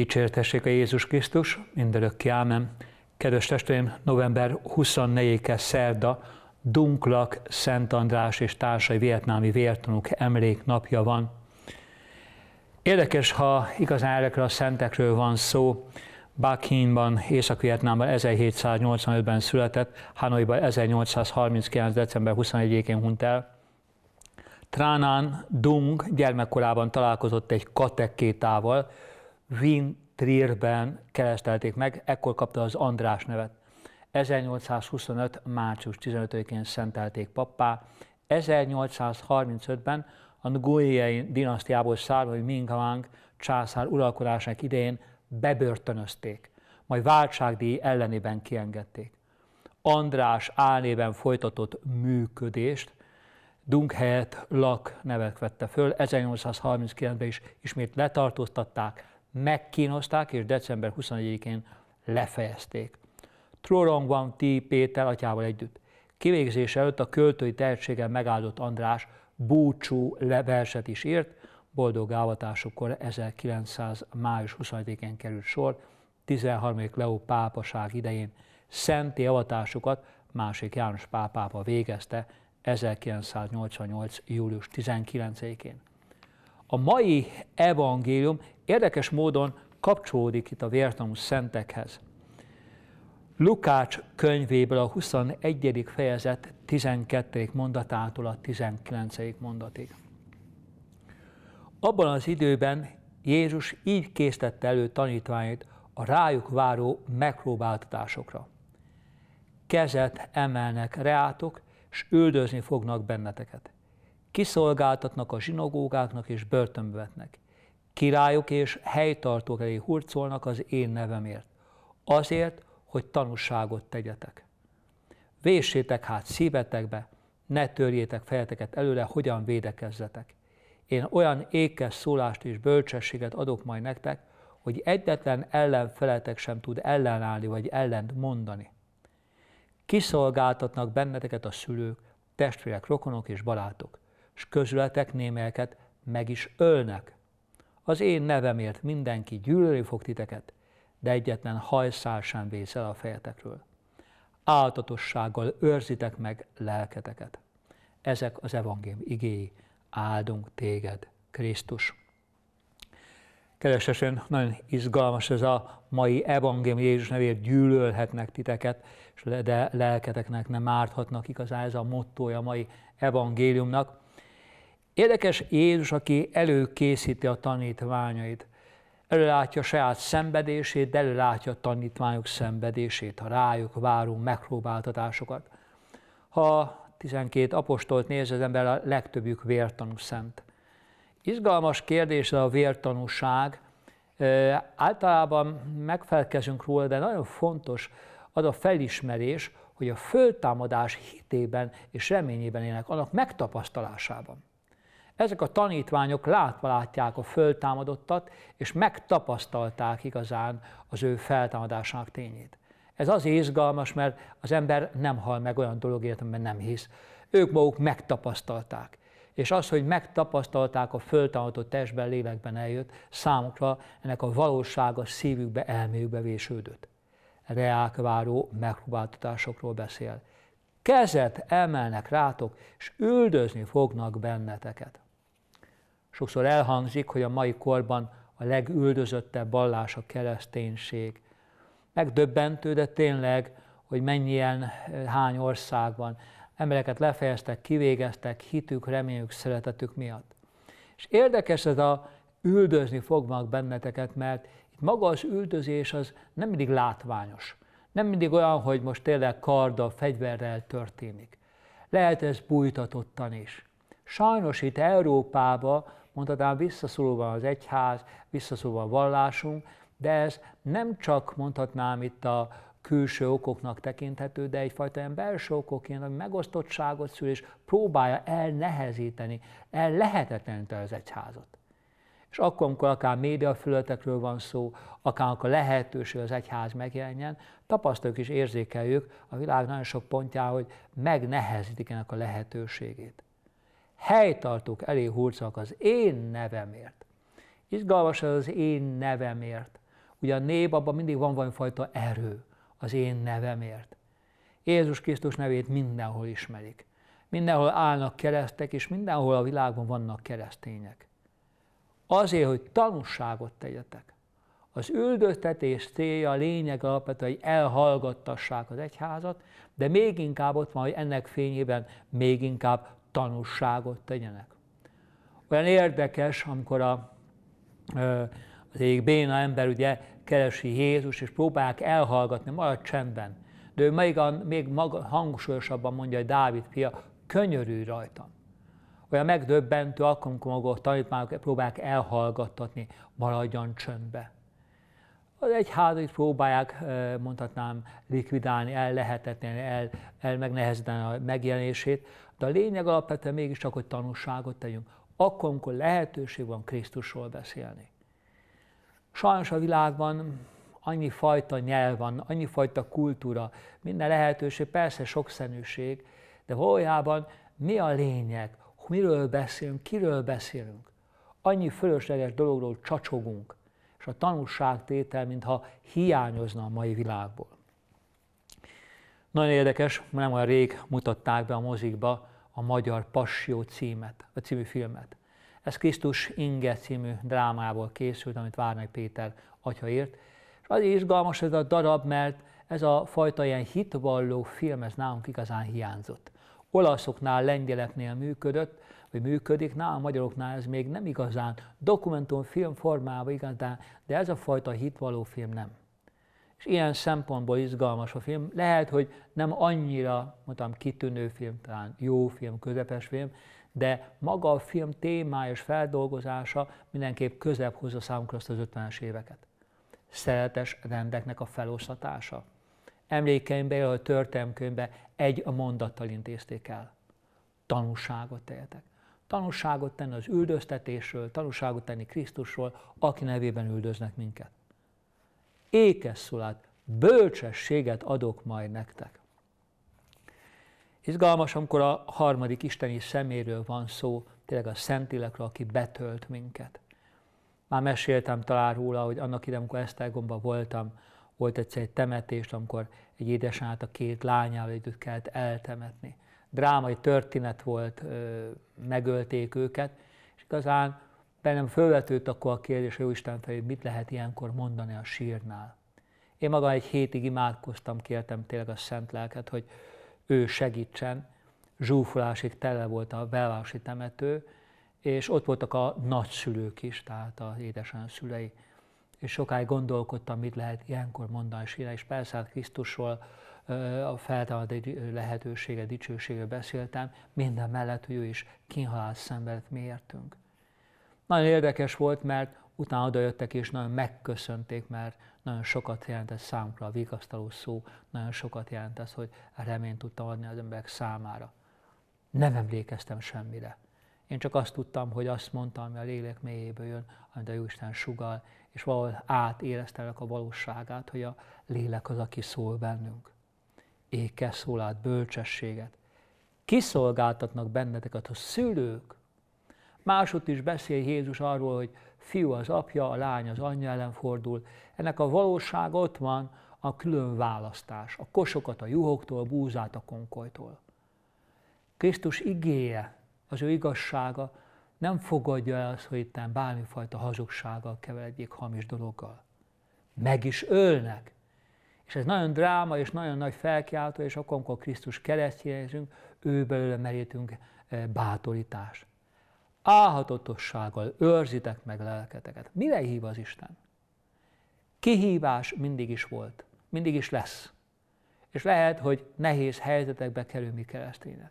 Dicsértessék a Jézus Krisztus, mindörökké ámen. Kedves testvérem november 24-e szerda, Dunklak, Szent András és társai vietnámi vértanúk emlék napja van. Érdekes, ha igazán erre a szentekről van szó, Bakhinban, Észak-Vietnámban 1785-ben született, Hanoiban 1839. december 21-én hunyt el. Tránán Dung gyermekkorában találkozott egy katekétával, Wien Trierben keresztelték meg, ekkor kapta az András nevet. 1825. március 15-én szentelték pappá, 1835-ben a Nguyen dinasztiából származó Minghang császár uralkodásának idején bebörtönözték, majd váltságdíj ellenében kiengedték. András álnében folytatott működést helyett Lak nevet vette föl, 1839-ben is ismét letartóztatták, megkínozták, és december 21-én lefejezték. Trórongban T. Péter atyával együtt. Kivégzése előtt a költői tehetséggel megáldott András búcsú verset is írt, boldog ávatásukor 1900. május 21-én került sor, 13. Leó pápaság idején szenti avatásukat másik János pápápa végezte 1988. július 19-én. A mai evangélium érdekes módon kapcsolódik itt a vértanú szentekhez. Lukács könyvéből a 21. fejezet 12. mondatától a 19. mondatig. Abban az időben Jézus így késztette elő tanítványait a rájuk váró megpróbáltatásokra. Kezet emelnek reátok, és üldözni fognak benneteket kiszolgáltatnak a zsinogógáknak és börtönbevetnek. Királyok és helytartók elé hurcolnak az én nevemért, azért, hogy tanúságot tegyetek. Véssétek hát szívetekbe, ne törjétek fejeteket előre, hogyan védekezzetek. Én olyan ékes szólást és bölcsességet adok majd nektek, hogy egyetlen ellenfeletek sem tud ellenállni vagy ellent mondani. Kiszolgáltatnak benneteket a szülők, testvérek, rokonok és barátok és közületek némelyeket meg is ölnek. Az én nevemért mindenki gyűlölni fog titeket, de egyetlen hajszál sem vész el a fejetekről. Áltatossággal őrzitek meg lelketeket. Ezek az evangélium igéi. Áldunk téged, Krisztus! Keresesen nagyon izgalmas ez a mai evangélium Jézus nevért gyűlölhetnek titeket, de lelketeknek nem árthatnak igazán ez a mottoja a mai evangéliumnak. Érdekes Jézus, aki előkészíti a tanítványait. Előlátja saját szenvedését, de előlátja a tanítványok szenvedését, ha rájuk várunk megpróbáltatásokat. Ha 12 apostolt néz az ember, a legtöbbjük vértanú szent. Izgalmas kérdés a vértanúság. Általában megfelelkezünk róla, de nagyon fontos az a felismerés, hogy a föltámadás hitében és reményében élnek, annak megtapasztalásában. Ezek a tanítványok látva látják a föltámadottat, és megtapasztalták igazán az ő feltámadásának tényét. Ez az izgalmas, mert az ember nem hal meg olyan dologért, amiben nem hisz. Ők maguk megtapasztalták. És az, hogy megtapasztalták a föltámadott testben, lélekben eljött, számukra ennek a valósága szívükbe, elméjükbe vésődött. Reákváró megpróbáltatásokról beszél kezet emelnek rátok, és üldözni fognak benneteket. Sokszor elhangzik, hogy a mai korban a legüldözöttebb vallás a kereszténység. Megdöbbentő, de tényleg, hogy mennyien, eh, hány országban embereket lefejeztek, kivégeztek hitük, reményük, szeretetük miatt. És érdekes ez a üldözni fognak benneteket, mert itt maga az üldözés az nem mindig látványos. Nem mindig olyan, hogy most tényleg karddal, fegyverrel történik. Lehet ez bújtatottan is. Sajnos itt Európában, mondhatnám visszaszólva az egyház, visszaszólva a vallásunk, de ez nem csak mondhatnám itt a külső okoknak tekinthető, de egyfajta ilyen belső okokként, ami megosztottságot szül, és próbálja elnehezíteni, el lehetetleníteni az egyházat. És akkor, amikor akár médiafületekről van szó, akár a lehetőség az egyház megjelenjen, tapasztaljuk és érzékeljük a világ nagyon sok pontjá, hogy megnehezítik ennek a lehetőségét helytartók elé hurcolnak az én nevemért. Izgalmas az én nevemért. Ugye a név abban mindig van fajta erő, az én nevemért. Jézus Krisztus nevét mindenhol ismerik. Mindenhol állnak keresztek, és mindenhol a világban vannak keresztények. Azért, hogy tanúságot tegyetek. Az üldöztetés célja, a lényeg alapvetően, hogy elhallgattassák az egyházat, de még inkább ott van, hogy ennek fényében még inkább tanúságot tegyenek. Olyan érdekes, amikor a, az egyik béna ember ugye keresi Jézus, és próbálják elhallgatni, marad csendben. De ő még, a, még maga, hangsúlyosabban mondja, hogy Dávid fia, könyörülj rajtam. Olyan megdöbbentő, akkor, amikor maga a tanítmányok próbálják elhallgattatni, maradjon csöndben az egyházat is próbálják, mondhatnám, likvidálni, el lehetetlenül, el, el megnehezíteni a megjelenését, de a lényeg alapvetően mégiscsak, hogy tanulságot tegyünk. Akkor, amikor lehetőség van Krisztusról beszélni. Sajnos a világban annyi fajta nyelv van, annyi fajta kultúra, minden lehetőség, persze sokszínűség, de valójában mi a lényeg, miről beszélünk, kiről beszélünk. Annyi fölösleges dologról csacsogunk, és a tanulságtétel, mintha hiányozna a mai világból. Nagyon érdekes, nem olyan rég mutatták be a mozikba a Magyar Passió címet, a című filmet. Ez Krisztus Inge című drámából készült, amit Várnai Péter atya írt. És azért izgalmas ez a darab, mert ez a fajta ilyen hitvalló film, ez nálunk igazán hiányzott. Olaszoknál, lengyeleknél működött, hogy működik. Na, a magyaroknál ez még nem igazán dokumentumfilm formában igazán, de ez a fajta hitvaló film nem. És ilyen szempontból izgalmas a film. Lehet, hogy nem annyira, mondtam, kitűnő film, talán jó film, közepes film, de maga a film témája és feldolgozása mindenképp közebb hozza számunkra azt az 50-es éveket. Szeretes rendeknek a felosztatása. Emlékeimbe, a történelmkönyvbe egy a mondattal intézték el. Tanulságot tehetek. Tanúságot tenni az üldöztetésről, tanúságot tenni Krisztusról, aki nevében üldöznek minket. Ékes szulát, bölcsességet adok majd nektek. Izgalmas, amikor a harmadik isteni szeméről van szó, tényleg a Szentlélekről, aki betölt minket. Már meséltem talán róla, hogy annak ide, amikor Esztergomba voltam, volt egyszer egy temetés, amikor egy édesanyát a két lányával együtt kellett eltemetni drámai történet volt, megölték őket, és igazán bennem fölvetődött akkor a kérdés, hogy Isten felé, mit lehet ilyenkor mondani a sírnál. Én magam egy hétig imádkoztam, kértem tényleg a Szent Lelket, hogy ő segítsen. Zsúfolásig tele volt a belvárosi temető, és ott voltak a nagyszülők is, tehát a édesen szülei. És sokáig gondolkodtam, mit lehet ilyenkor mondani a sírnál, és persze hát Krisztusról, a egy lehetősége, dicsősége beszéltem, minden mellett, hogy ő is kínhalál szenvedett miértünk. Nagyon érdekes volt, mert utána odajöttek és nagyon megköszönték, mert nagyon sokat jelentett számukra a vigasztaló szó, nagyon sokat jelentett, hogy reményt tudta adni az emberek számára. Nem emlékeztem semmire. Én csak azt tudtam, hogy azt mondtam, ami a lélek mélyéből jön, amit a Jóisten sugal, és valahol átéreztem a valóságát, hogy a lélek az, aki szól bennünk ékeszólát, bölcsességet. Kiszolgáltatnak benneteket a szülők. Másod is beszél Jézus arról, hogy fiú az apja, a lány az anyja ellen fordul. Ennek a valóság ott van, a külön választás, a kosokat a juhoktól, a búzát a konkolytól. Krisztus igéje, az ő igazsága nem fogadja el azt, hogy itt bármifajta hazugsággal keveredjék hamis dologgal. Meg is ölnek. És ez nagyon dráma és nagyon nagy felkiáltó, és akkor, amikor Krisztus keresztjézünk, ő belőle merítünk e, bátorítást. Álhatatossággal őrzitek meg lelketeket. Mire hív az Isten? Kihívás mindig is volt, mindig is lesz. És lehet, hogy nehéz helyzetekbe kerül mi keresztények.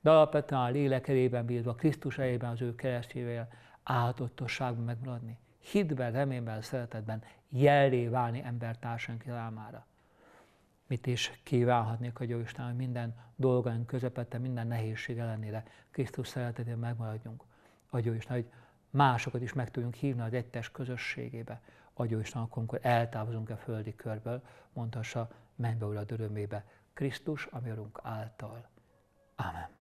De alapvetően a lélek erében bízva, Krisztus elében az ő keresztjével álhatottosságban megmaradni hitben, reményben, szeretetben jellé válni embertársaink számára. Mit is kívánhatnék a Isten, hogy minden dolgaink közepette, minden nehézség ellenére Krisztus szeretetében megmaradjunk. A Isten, hogy másokat is meg tudjunk hívni az egytes közösségébe. Adjó Isten, akkor, amikor eltávozunk a földi körből, mondhassa, menj be a örömébe, Krisztus, ami által. Amen.